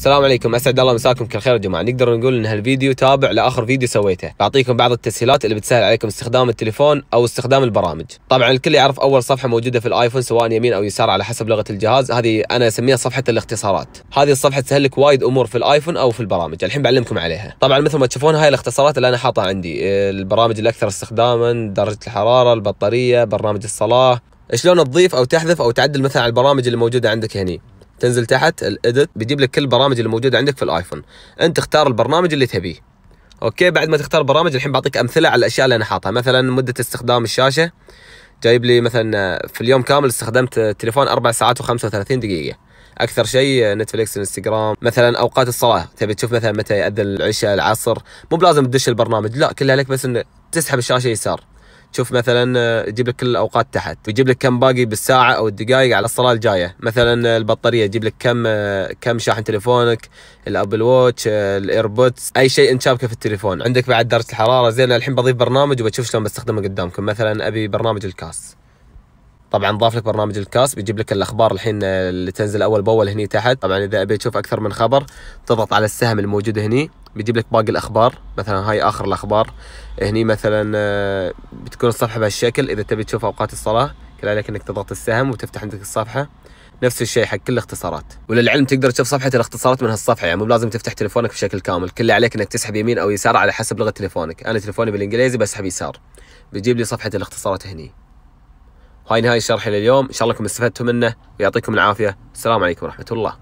السلام عليكم اسعد الله مساكم كل خير يا جماعه نقدر نقول ان هالفيديو تابع لاخر فيديو سويته بعطيكم بعض التسهيلات اللي بتسهل عليكم استخدام التليفون او استخدام البرامج طبعا الكل يعرف اول صفحه موجوده في الايفون سواء يمين او يسار على حسب لغه الجهاز هذه انا اسميها صفحه الاختصارات هذه الصفحه تسهل لك وايد امور في الايفون او في البرامج الحين بعلمكم عليها طبعا مثل ما تشوفون هاي الاختصارات اللي انا حاطها عندي البرامج الاكثر استخداما درجه الحراره البطاريه برنامج الصلاه شلون تضيف او تحذف او تعدل مثلا على البرامج اللي موجوده عندك هني تنزل تحت الاديت بيجيب لك كل البرامج اللي موجوده عندك في الايفون انت تختار البرنامج اللي تبيه اوكي بعد ما تختار برامج الحين بعطيك امثله على الاشياء اللي انا حاطها مثلا مده استخدام الشاشه جايب لي مثلا آه، في اليوم كامل استخدمت التليفون 4 ساعات و35 دقيقه اكثر شيء آه، نتفليكس انستغرام مثلا اوقات الصلاه تبي تشوف مثلا متى ياذن العشاء العصر مو بلازم تدش البرنامج لا كله لك بس انه تسحب الشاشه يسار تشوف مثلا آه، يجيب لك كل الاوقات تحت ويجيب لك كم باقي بالساعه او الدقائق على الصلاه الجايه مثلا آه، البطاريه يجيب لك كم آه، كم شاحن تليفونك الابل ووتش الايربودز اي شيء انت شابكه في التليفون عندك بعد درجه الحراره زين الحين بضيف برنامج وبشوف شلون بستخدمه قدامكم مثلا ابي برنامج الكاس طبعا ضاف لك برنامج الكاس بيجيب لك الاخبار الحين آه، اللي تنزل اول باول هني تحت طبعا اذا ابي تشوف اكثر من خبر تضغط على السهم الموجود هني بيجيب لك باقي الاخبار مثلا هاي اخر الاخبار هني مثلا آه، بتكون الصفحه بهالشكل اذا تبي تشوف اوقات الصلاه كل عليك انك تضغط السهم وتفتح عندك الصفحه نفس الشيء حق كل الاختصارات وللعلم تقدر تشوف صفحه الاختصارات من هالصفحه يعني مو بلازم تفتح تليفونك بشكل كامل كل اللي عليك انك تسحب يمين او يسار على حسب لغه تليفونك انا تليفوني بالانجليزي بسحب يسار بيجيب لي صفحه الاختصارات هني وهاي نهايه شرحي لليوم ان شاء الله لكم استفدتوا منه ويعطيكم العافيه السلام عليكم ورحمه الله